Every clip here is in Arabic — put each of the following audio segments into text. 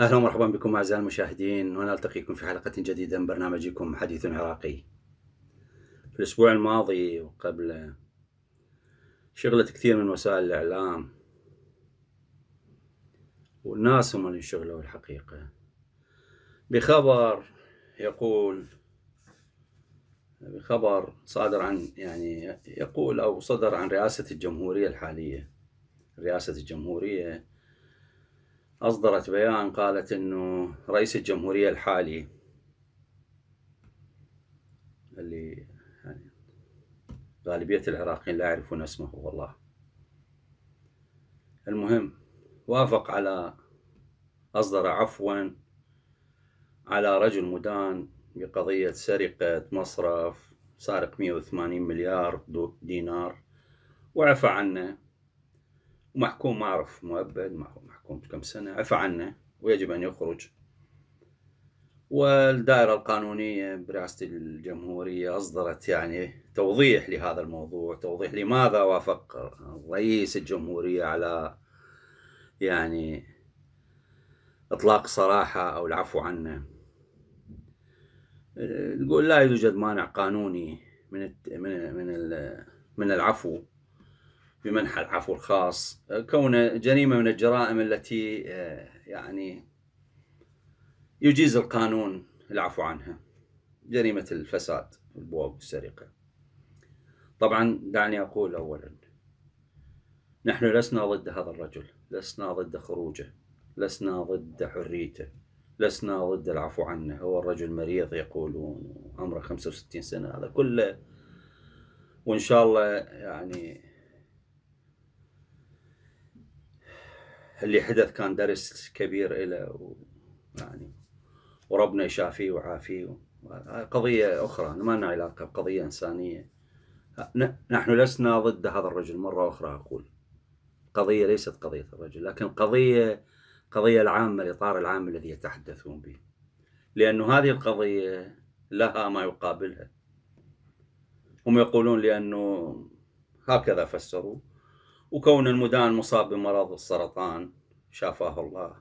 اهلا ومرحبا بكم اعزائي المشاهدين ونلتقيكم في حلقه جديده من برنامجكم حديث عراقي. في الاسبوع الماضي وقبل شغلت كثير من وسائل الاعلام والناس هم اللي انشغلوا الحقيقه بخبر يقول بخبر صادر عن يعني يقول او صدر عن رئاسه الجمهوريه الحاليه رئاسه الجمهوريه أصدرت بيان قالت أنه رئيس الجمهورية الحالي اللي يعني غالبية العراقيين لا يعرفون اسمه والله المهم وافق على أصدر عفوا على رجل مدان بقضية سرقة مصرف سارق 180 مليار دينار وعفى عنه ومحكوم اعرف مؤبد محكوم كم سنة عفى عنه ويجب أن يخرج والدائرة القانونية برئاسة الجمهورية أصدرت يعني توضيح لهذا الموضوع توضيح لماذا وافق رئيس الجمهورية على يعني إطلاق صراحة أو العفو عنه تقول لا يوجد مانع قانوني من من من العفو بمنح العفو الخاص كونه جريمة من الجرائم التي آه، يعني يجيز القانون العفو عنها جريمة الفساد والبواب والسرقة طبعا دعني أقول أولا نحن لسنا ضد هذا الرجل لسنا ضد خروجه لسنا ضد حريته لسنا ضد العفو عنه هو الرجل مريض يقولون عمره 65 سنة هذا كله وإن شاء الله يعني اللي حدث كان درس كبير له يعني وربنا يشافيه وعافيه قضية أخرى ما لنا علاقة بقضية إنسانية نحن لسنا ضد هذا الرجل مرة أخرى أقول قضية ليست قضية الرجل لكن قضية قضية العامة الإطار العام الذي يتحدثون به لأن هذه القضية لها ما يقابلها هم يقولون لأنه هكذا فسروا وكون المدان مصاب بمرض السرطان شافاه الله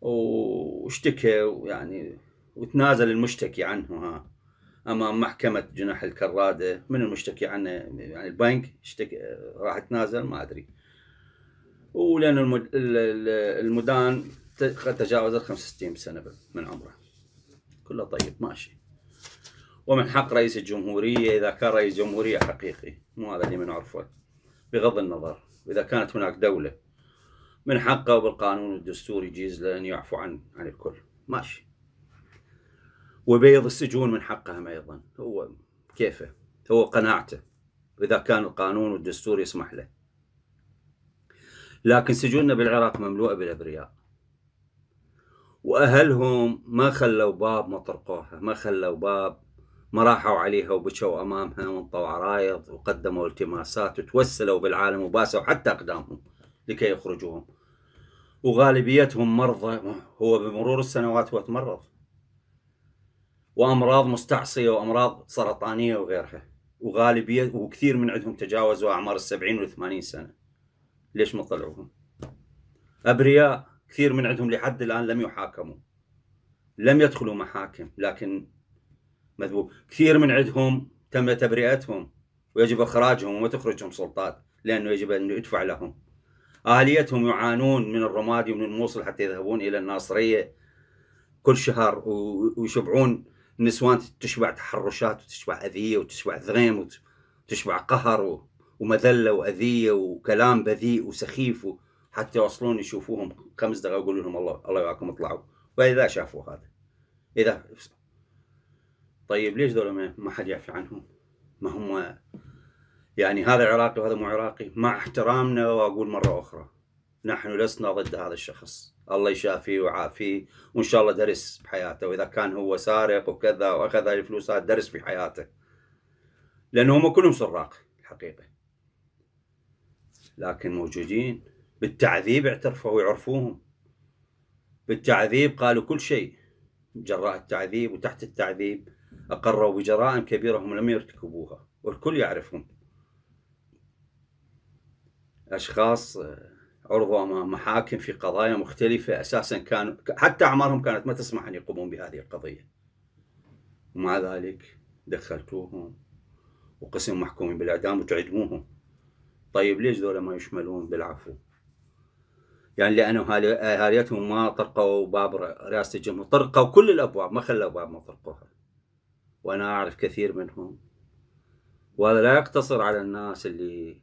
واشتكى يعني وتنازل المشتكي عنه ها امام محكمه جناح الكراده من المشتكي عنه يعني البنك اشتكى راح تنازل ما ادري ولان المدان قد ال 65 سنه من عمره كله طيب ماشي ومن حق رئيس الجمهوريه اذا كان رئيس جمهوريه حقيقي مو هذا اللي من عرفه بغض النظر إذا كانت هناك دولة من حقه بالقانون والدستور يجيز له أن يعفو عن عن الكل ماشي وبيض السجون من حقهم أيضا هو كيفه هو قناعته إذا كان القانون والدستور يسمح له لكن سجوننا بالعراق مملوءة بالأبرياء وأهلهم ما خلوا باب ما طرقوها ما خلوا باب ما راحوا عليها وبكوا امامها وانطوا عرايض وقدموا التماسات وتوسلوا بالعالم وباسوا حتى اقدامهم لكي يخرجوهم وغالبيتهم مرضى هو بمرور السنوات هو تمرض وامراض مستعصيه وامراض سرطانيه وغيرها وغالبيه وكثير من عندهم تجاوزوا اعمار السبعين والثمانين سنه ليش ما طلعوهم؟ ابرياء كثير من عندهم لحد الان لم يحاكموا لم يدخلوا محاكم لكن مذبوب كثير من عندهم تم تبرئتهم ويجب إخراجهم وتخرجهم سلطات لأنه يجب أن يدفع لهم أهليتهم يعانون من الرمادي ومن الموصل حتى يذهبون إلى الناصرية كل شهر ويشبعون النسوان تشبع تحرشات وتشبع أذية وتشبع ذغيم وتشبع قهر ومذلة وأذية وكلام بذيء وسخيف حتى يوصلون يشوفوهم خمس دقائق يقولوا لهم الله الله يعاكم اطلعوا وإذا شافوا هذا إذا طيب ليش ذولا ما حد يعفي عنهم؟ ما هم يعني هذا عراقي وهذا مو عراقي مع احترامنا واقول مره اخرى نحن لسنا ضد هذا الشخص الله يشافيه ويعافيه وان شاء الله درس بحياته واذا كان هو سارق وكذا واخذ هذه الفلوس درس في حياته لانه هم كلهم سراق الحقيقه لكن موجودين بالتعذيب اعترفوا ويعرفوهم بالتعذيب قالوا كل شيء جراء التعذيب وتحت التعذيب أقروا بجرائم كبيرة هم لم يرتكبوها والكل يعرفهم أشخاص آه، عرضوا أمام محاكم في قضايا مختلفة أساسا كانوا حتى أعمارهم كانت ما تسمح أن يقومون بهذه القضية ومع ذلك دخلتوهم وقسم محكومين بالإعدام وتعدموهم طيب ليش ذولا ما يشملون بالعفو يعني لأنه آه، هاليتهم ما طرقوا باب رئاسة الجمهورية طرقوا كل الأبواب ما خلوا باب ما طرقوها وأنا أعرف كثير منهم وهذا لا يقتصر على الناس اللي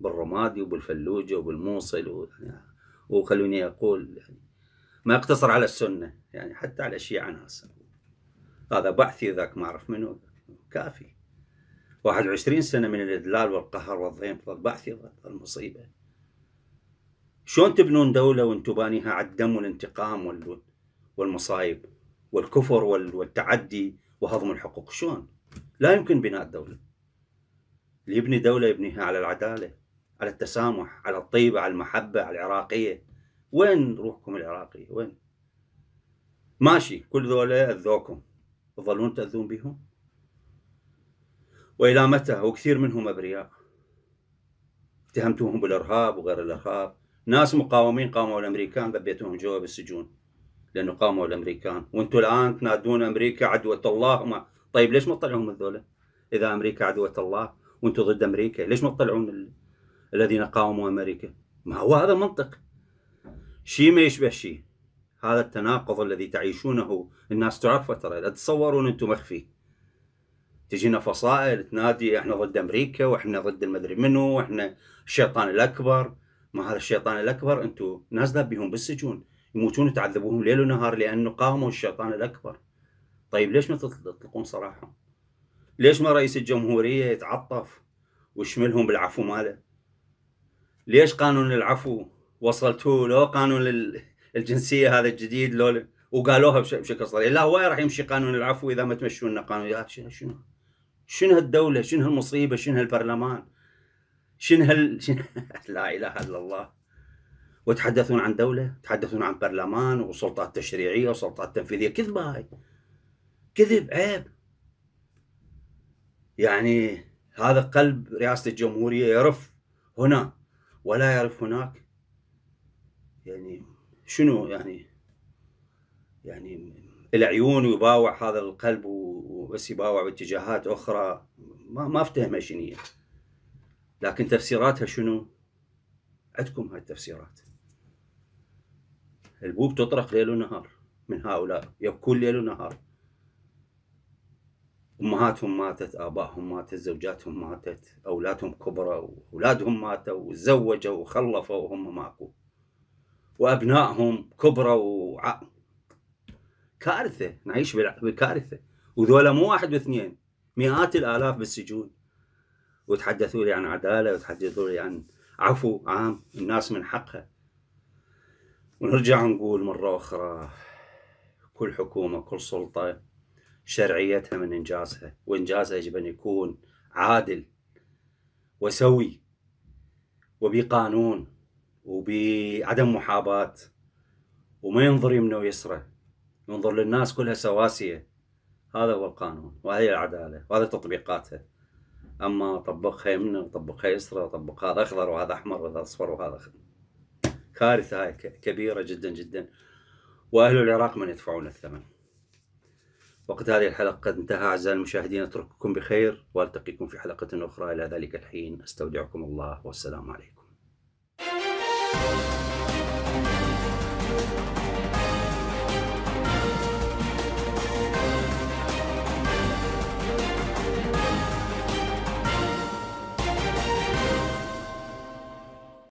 بالرمادي وبالفلوجة وبالموصل يعني وخلوني أقول يعني ما يقتصر على السنة يعني حتى على الشيعة ناس هذا بعثي ذاك ما أعرف منه كافي 21 سنة من الإدلال والقهر والضيم بعثي المصيبة شلون تبنون دولة وانتم بانيها على الدم والانتقام والمصايب والكفر والتعدي وهضم الحقوق شلون؟ لا يمكن بناء الدولة اللي يبني دولة يبنيها على العدالة على التسامح على الطيبة على المحبة على العراقية وين روحكم العراقية وين ماشي كل ذولا أذوكم تظلون تأذون بهم وإلى متى وكثير منهم أبرياء اتهمتوهم بالإرهاب وغير الإرهاب ناس مقاومين قاموا الأمريكان ذبيتوهم جوا بالسجون لانه قاموا الامريكان وانتم الان تنادون امريكا عدوه الله ما طيب ليش ما تطلعون هذول اذا امريكا عدوه الله وانتم ضد امريكا ليش ما تطلعون ال... الذين قاوموا امريكا ما هو هذا منطق شيء ما يشبه شيء هذا التناقض الذي تعيشونه الناس تعرفه ترى لا تتصورون انتم مخفي تجينا فصائل تنادي احنا ضد امريكا واحنا ضد المدري منو واحنا الشيطان الاكبر ما هذا الشيطان الاكبر انتم نازله بهم بالسجون يموتون وتعذبوهم ليل ونهار لانه قاوموا الشيطان الاكبر طيب ليش ما تطلقون سراحهم؟ ليش ما رئيس الجمهوريه يتعطف ويشملهم بالعفو ماله؟ ليش قانون العفو وصلتوه لو قانون الجنسيه هذا الجديد لو وقالوها بشكل صريح لا هو راح يمشي قانون العفو اذا ما تمشون قانون شنو شنو هالدوله شنو هالمصيبه شنو هالبرلمان شنو هال شن... لا اله الا الله وتحدثون عن دولة تحدثون عن برلمان وسلطات تشريعية وسلطات تنفيذية كذبة هاي كذب عيب يعني هذا قلب رئاسة الجمهورية يرف هنا ولا يعرف هناك يعني شنو يعني يعني العيون يباوع هذا القلب وبس يباوع باتجاهات اخرى ما ما افتهمها شنو لكن تفسيراتها شنو؟ عندكم هاي التفسيرات البوب تطرق ليل ونهار من هؤلاء يبكون ليل ونهار امهاتهم ماتت ابائهم ماتت زوجاتهم ماتت اولادهم كبروا اولادهم ماتوا وتزوجوا وخلفوا وهم ماكو وابنائهم كبروا كارثه نعيش بالكارثه وذولا مو واحد واثنين مئات الالاف بالسجون وتحدثوا لي عن عداله وتحدثوا لي عن عفو عام الناس من حقها ونرجع نقول مرة أخرى كل حكومة كل سلطة شرعيتها من إنجازها وإنجازها يجب أن يكون عادل وسوي وبقانون وبعدم محاباة وما ينظر يمنه ويسره ينظر للناس كلها سواسية هذا هو القانون وهي العدالة وهذا تطبيقاتها أما طبقها يمنه وطبقها يسره وطبق هذا أخضر وهذا أحمر وهذا أصفر وهذا أخضر كارثه هاي كبيره جدا جدا واهل العراق من يدفعون الثمن وقت هذه الحلقه قد انتهى اعزائي المشاهدين اترككم بخير والتقيكم في حلقه اخرى الى ذلك الحين استودعكم الله والسلام عليكم.